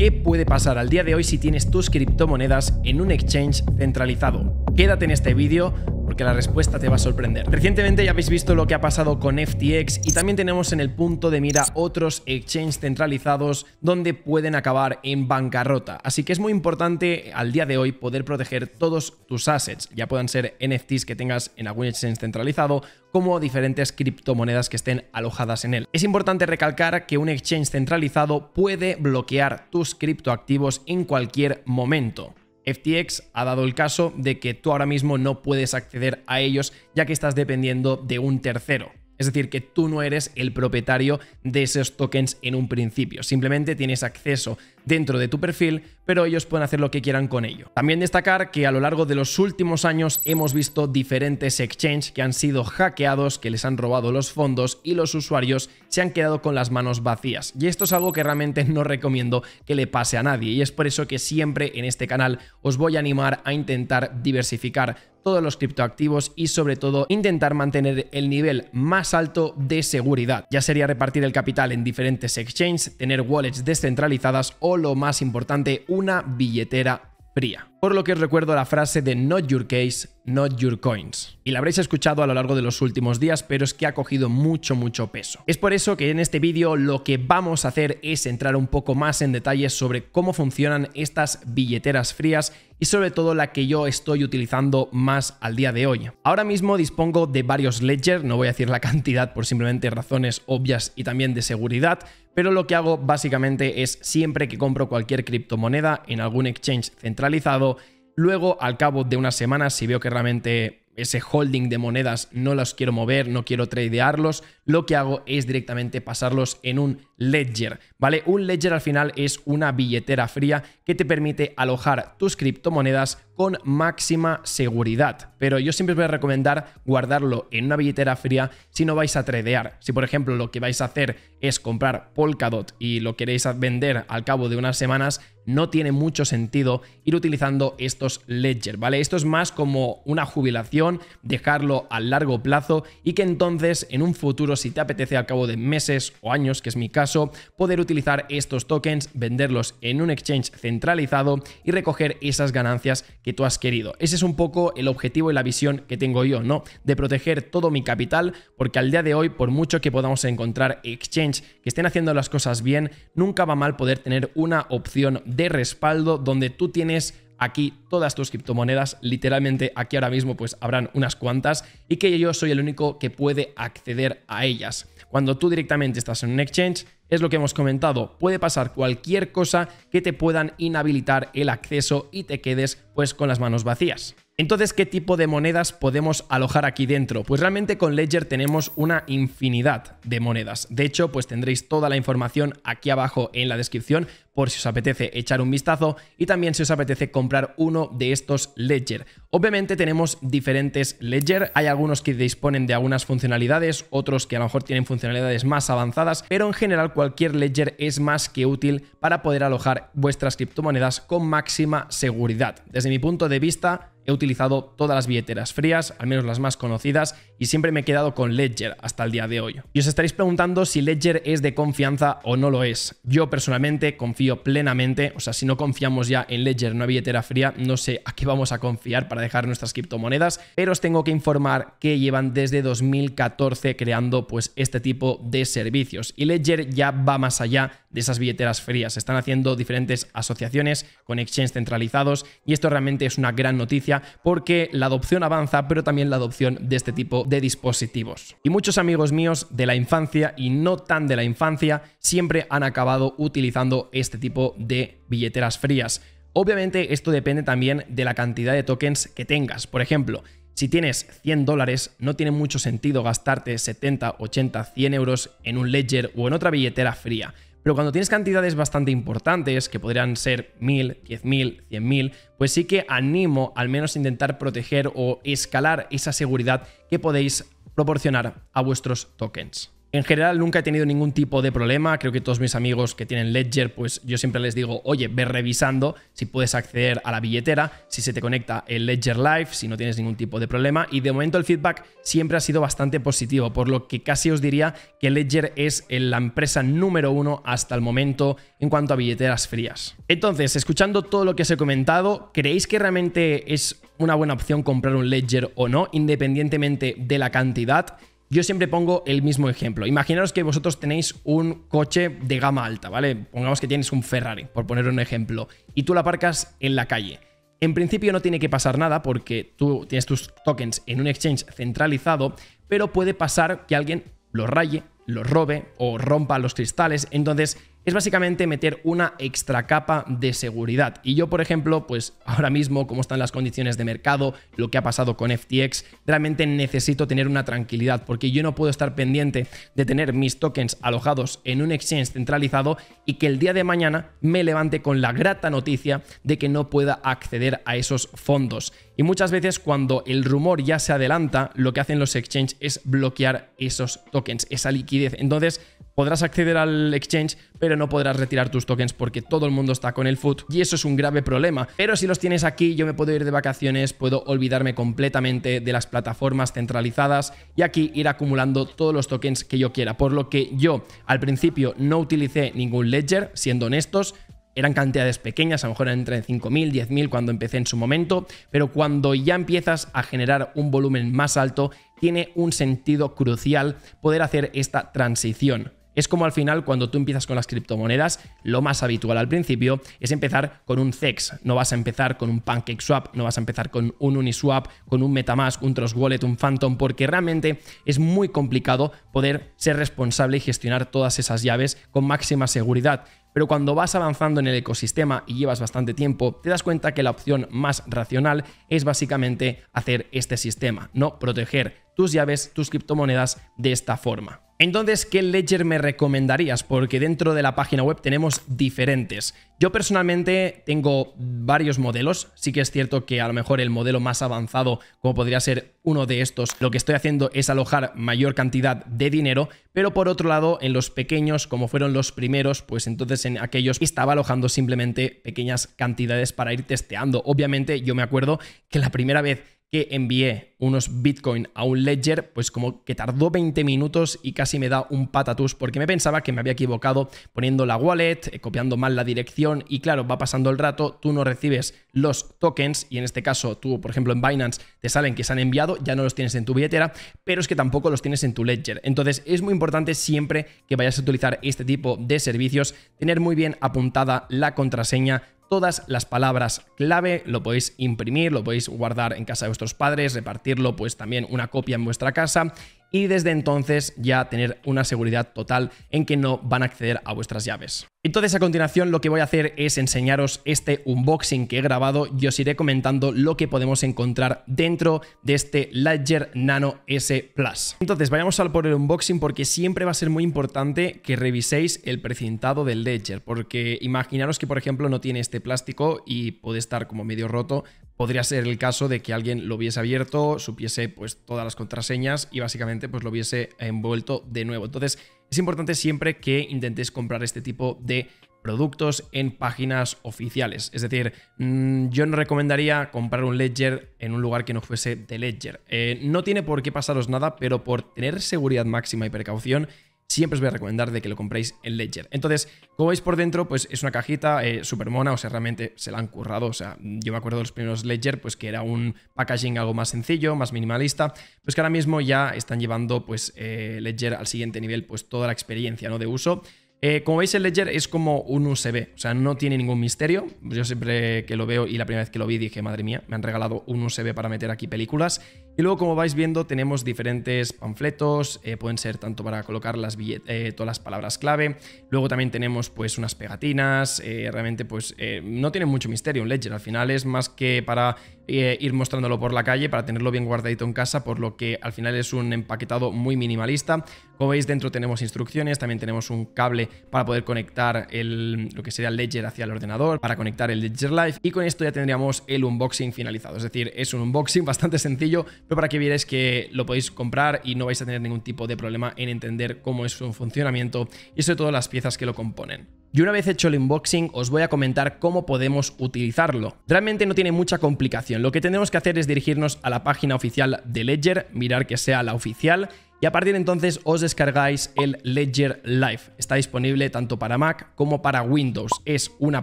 qué puede pasar al día de hoy si tienes tus criptomonedas en un exchange centralizado. Quédate en este vídeo porque la respuesta te va a sorprender. Recientemente ya habéis visto lo que ha pasado con FTX y también tenemos en el punto de mira otros exchanges centralizados donde pueden acabar en bancarrota. Así que es muy importante al día de hoy poder proteger todos tus assets, ya puedan ser NFTs que tengas en algún exchange centralizado como diferentes criptomonedas que estén alojadas en él. Es importante recalcar que un exchange centralizado puede bloquear tus criptoactivos en cualquier momento. FTX ha dado el caso de que tú ahora mismo no puedes acceder a ellos ya que estás dependiendo de un tercero. Es decir, que tú no eres el propietario de esos tokens en un principio. Simplemente tienes acceso dentro de tu perfil, pero ellos pueden hacer lo que quieran con ello. También destacar que a lo largo de los últimos años hemos visto diferentes exchanges que han sido hackeados, que les han robado los fondos y los usuarios se han quedado con las manos vacías. Y esto es algo que realmente no recomiendo que le pase a nadie. Y es por eso que siempre en este canal os voy a animar a intentar diversificar todos los criptoactivos y sobre todo intentar mantener el nivel más alto de seguridad. Ya sería repartir el capital en diferentes exchanges, tener wallets descentralizadas o lo más importante, una billetera fría. Por lo que os recuerdo la frase de Not Your Case, Not Your Coins. Y la habréis escuchado a lo largo de los últimos días, pero es que ha cogido mucho, mucho peso. Es por eso que en este vídeo lo que vamos a hacer es entrar un poco más en detalles sobre cómo funcionan estas billeteras frías y sobre todo la que yo estoy utilizando más al día de hoy. Ahora mismo dispongo de varios ledgers, no voy a decir la cantidad por simplemente razones obvias y también de seguridad, pero lo que hago básicamente es siempre que compro cualquier criptomoneda en algún exchange centralizado, luego al cabo de unas semanas si veo que realmente ese holding de monedas no las quiero mover, no quiero tradearlos, lo que hago es directamente pasarlos en un ledger, ¿vale? Un ledger al final es una billetera fría que te permite alojar tus criptomonedas con máxima seguridad. Pero yo siempre os voy a recomendar guardarlo en una billetera fría si no vais a tradear. Si por ejemplo lo que vais a hacer es comprar Polkadot y lo queréis vender al cabo de unas semanas, no tiene mucho sentido ir utilizando estos ledger, ¿vale? Esto es más como una jubilación, dejarlo a largo plazo y que entonces en un futuro si te apetece al cabo de meses o años, que es mi caso, poder utilizar estos tokens, venderlos en un exchange centralizado y recoger esas ganancias que tú has querido. Ese es un poco el objetivo y la visión que tengo yo, ¿no? De proteger todo mi capital, porque al día de hoy, por mucho que podamos encontrar exchange que estén haciendo las cosas bien, nunca va mal poder tener una opción de respaldo donde tú tienes aquí todas tus criptomonedas, literalmente aquí ahora mismo pues habrán unas cuantas y que yo soy el único que puede acceder a ellas. Cuando tú directamente estás en un exchange, es lo que hemos comentado, puede pasar cualquier cosa que te puedan inhabilitar el acceso y te quedes pues con las manos vacías. Entonces, ¿qué tipo de monedas podemos alojar aquí dentro? Pues realmente con Ledger tenemos una infinidad de monedas. De hecho, pues tendréis toda la información aquí abajo en la descripción por si os apetece echar un vistazo y también si os apetece comprar uno de estos Ledger. Obviamente tenemos diferentes Ledger, hay algunos que disponen de algunas funcionalidades, otros que a lo mejor tienen funcionalidades más avanzadas, pero en general cualquier Ledger es más que útil para poder alojar vuestras criptomonedas con máxima seguridad. Desde mi punto de vista, He utilizado todas las billeteras frías, al menos las más conocidas, y siempre me he quedado con Ledger hasta el día de hoy. Y os estaréis preguntando si Ledger es de confianza o no lo es. Yo personalmente confío plenamente, o sea, si no confiamos ya en Ledger, una billetera fría, no sé a qué vamos a confiar para dejar nuestras criptomonedas, pero os tengo que informar que llevan desde 2014 creando pues este tipo de servicios. Y Ledger ya va más allá de esas billeteras frías. Se están haciendo diferentes asociaciones con exchanges centralizados y esto realmente es una gran noticia porque la adopción avanza, pero también la adopción de este tipo de dispositivos. Y muchos amigos míos de la infancia y no tan de la infancia siempre han acabado utilizando este tipo de billeteras frías. Obviamente esto depende también de la cantidad de tokens que tengas. Por ejemplo, si tienes 100 dólares, no tiene mucho sentido gastarte 70, 80, 100 euros en un ledger o en otra billetera fría. Pero cuando tienes cantidades bastante importantes, que podrían ser 1000, 10.000, 100.000, pues sí que animo al menos a intentar proteger o escalar esa seguridad que podéis proporcionar a vuestros tokens. En general nunca he tenido ningún tipo de problema, creo que todos mis amigos que tienen Ledger, pues yo siempre les digo, oye, ve revisando si puedes acceder a la billetera, si se te conecta el Ledger Live, si no tienes ningún tipo de problema y de momento el feedback siempre ha sido bastante positivo, por lo que casi os diría que Ledger es la empresa número uno hasta el momento en cuanto a billeteras frías. Entonces, escuchando todo lo que os he comentado, ¿creéis que realmente es una buena opción comprar un Ledger o no, independientemente de la cantidad? Yo siempre pongo el mismo ejemplo. Imaginaros que vosotros tenéis un coche de gama alta, ¿vale? Pongamos que tienes un Ferrari, por poner un ejemplo, y tú la aparcas en la calle. En principio no tiene que pasar nada porque tú tienes tus tokens en un exchange centralizado, pero puede pasar que alguien los raye, los robe o rompa los cristales. Entonces es básicamente meter una extra capa de seguridad. Y yo, por ejemplo, pues ahora mismo, como están las condiciones de mercado, lo que ha pasado con FTX, realmente necesito tener una tranquilidad porque yo no puedo estar pendiente de tener mis tokens alojados en un exchange centralizado y que el día de mañana me levante con la grata noticia de que no pueda acceder a esos fondos. Y muchas veces cuando el rumor ya se adelanta, lo que hacen los exchanges es bloquear esos tokens, esa liquidez. Entonces, podrás acceder al exchange, pero no podrás retirar tus tokens porque todo el mundo está con el food y eso es un grave problema. Pero si los tienes aquí, yo me puedo ir de vacaciones, puedo olvidarme completamente de las plataformas centralizadas y aquí ir acumulando todos los tokens que yo quiera. Por lo que yo al principio no utilicé ningún ledger, siendo honestos, eran cantidades pequeñas, a lo mejor entre 5.000, 10.000 cuando empecé en su momento, pero cuando ya empiezas a generar un volumen más alto, tiene un sentido crucial poder hacer esta transición. Es como al final cuando tú empiezas con las criptomonedas, lo más habitual al principio es empezar con un CEX, no vas a empezar con un PancakeSwap, no vas a empezar con un Uniswap, con un Metamask, un Trust Wallet, un Phantom, porque realmente es muy complicado poder ser responsable y gestionar todas esas llaves con máxima seguridad. Pero cuando vas avanzando en el ecosistema y llevas bastante tiempo, te das cuenta que la opción más racional es básicamente hacer este sistema, no proteger tus llaves, tus criptomonedas de esta forma. Entonces, ¿qué ledger me recomendarías? Porque dentro de la página web tenemos diferentes. Yo personalmente tengo varios modelos. Sí que es cierto que a lo mejor el modelo más avanzado, como podría ser uno de estos, lo que estoy haciendo es alojar mayor cantidad de dinero, pero por otro lado, en los pequeños, como fueron los primeros, pues entonces en aquellos estaba alojando simplemente pequeñas cantidades para ir testeando. Obviamente, yo me acuerdo que la primera vez que envié unos Bitcoin a un ledger, pues como que tardó 20 minutos y casi me da un patatus porque me pensaba que me había equivocado poniendo la wallet, eh, copiando mal la dirección y claro, va pasando el rato, tú no recibes los tokens y en este caso tú, por ejemplo, en Binance te salen que se han enviado, ya no los tienes en tu billetera, pero es que tampoco los tienes en tu ledger. Entonces es muy importante siempre que vayas a utilizar este tipo de servicios, tener muy bien apuntada la contraseña todas las palabras clave, lo podéis imprimir, lo podéis guardar en casa de vuestros padres, repartirlo pues también una copia en vuestra casa y desde entonces ya tener una seguridad total en que no van a acceder a vuestras llaves. Entonces a continuación lo que voy a hacer es enseñaros este unboxing que he grabado y os iré comentando lo que podemos encontrar dentro de este Ledger Nano S Plus. Entonces vayamos al por el unboxing porque siempre va a ser muy importante que reviséis el precintado del Ledger porque imaginaros que por ejemplo no tiene este plástico y puede estar como medio roto podría ser el caso de que alguien lo hubiese abierto, supiese pues todas las contraseñas y básicamente pues lo hubiese envuelto de nuevo. Entonces es importante siempre que intentéis comprar este tipo de productos en páginas oficiales. Es decir, mm, yo no recomendaría comprar un ledger en un lugar que no fuese de ledger. Eh, no tiene por qué pasaros nada, pero por tener seguridad máxima y precaución siempre os voy a recomendar de que lo compréis en Ledger. Entonces, como veis por dentro, pues es una cajita eh, super mona, o sea, realmente se la han currado, o sea, yo me acuerdo de los primeros Ledger, pues que era un packaging algo más sencillo, más minimalista, pues que ahora mismo ya están llevando, pues, eh, Ledger al siguiente nivel, pues toda la experiencia, ¿no?, de uso. Eh, como veis, el Ledger es como un USB, o sea, no tiene ningún misterio. Yo siempre que lo veo y la primera vez que lo vi dije, madre mía, me han regalado un USB para meter aquí películas y luego, como vais viendo, tenemos diferentes panfletos, eh, pueden ser tanto para colocar las eh, todas las palabras clave, luego también tenemos pues unas pegatinas, eh, realmente pues no tiene mucho misterio un ledger, al final es más que para eh, ir mostrándolo por la calle para tenerlo bien guardadito en casa, por lo que al final es un empaquetado muy minimalista. Como veis, dentro tenemos instrucciones, también tenemos un cable para poder conectar el, lo que sería el Ledger hacia el ordenador, para conectar el Ledger Live, y con esto ya tendríamos el unboxing finalizado. Es decir, es un unboxing bastante sencillo, pero para que vierais que lo podéis comprar y no vais a tener ningún tipo de problema en entender cómo es su funcionamiento y sobre todo las piezas que lo componen. Y una vez hecho el unboxing, os voy a comentar cómo podemos utilizarlo. Realmente no tiene mucha complicación. Lo que tenemos que hacer es dirigirnos a la página oficial de Ledger, mirar que sea la oficial y a partir de entonces os descargáis el Ledger Live. Está disponible tanto para Mac como para Windows. Es una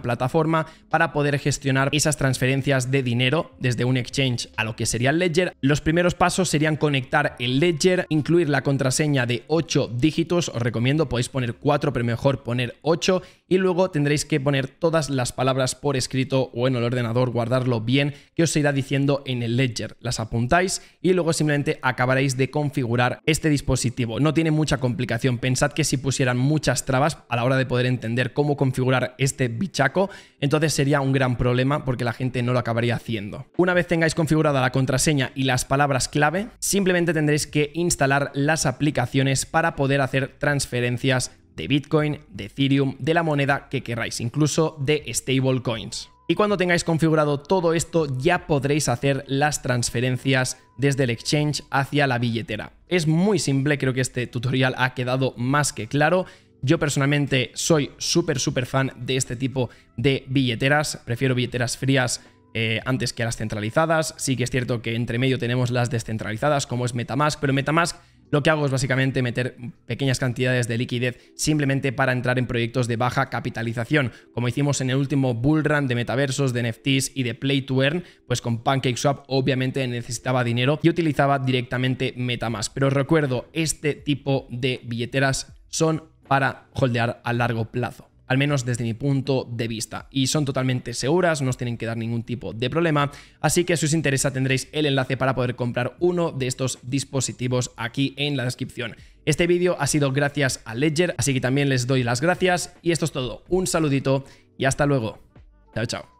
plataforma para poder gestionar esas transferencias de dinero desde un exchange a lo que sería el Ledger. Los primeros pasos serían conectar el Ledger, incluir la contraseña de 8 dígitos. Os recomiendo, podéis poner 4, pero mejor poner 8. Y luego tendréis que poner todas las palabras por escrito o en el ordenador, guardarlo bien, que os irá diciendo en el Ledger. Las apuntáis y luego simplemente acabaréis de configurar este este dispositivo no tiene mucha complicación, pensad que si pusieran muchas trabas a la hora de poder entender cómo configurar este bichaco, entonces sería un gran problema porque la gente no lo acabaría haciendo. Una vez tengáis configurada la contraseña y las palabras clave, simplemente tendréis que instalar las aplicaciones para poder hacer transferencias de Bitcoin, de Ethereum, de la moneda que queráis, incluso de stablecoins. Y cuando tengáis configurado todo esto ya podréis hacer las transferencias desde el exchange hacia la billetera. Es muy simple, creo que este tutorial ha quedado más que claro. Yo personalmente soy súper, súper fan de este tipo de billeteras. Prefiero billeteras frías eh, antes que las centralizadas. Sí que es cierto que entre medio tenemos las descentralizadas, como es Metamask, pero Metamask lo que hago es básicamente meter pequeñas cantidades de liquidez simplemente para entrar en proyectos de baja capitalización, como hicimos en el último bull run de metaversos, de NFTs y de Play to Earn, pues con PancakeSwap obviamente necesitaba dinero y utilizaba directamente MetaMask. Pero recuerdo, este tipo de billeteras son para holdear a largo plazo al menos desde mi punto de vista. Y son totalmente seguras, no os tienen que dar ningún tipo de problema, así que si os interesa tendréis el enlace para poder comprar uno de estos dispositivos aquí en la descripción. Este vídeo ha sido gracias a Ledger, así que también les doy las gracias y esto es todo. Un saludito y hasta luego. Chao, chao.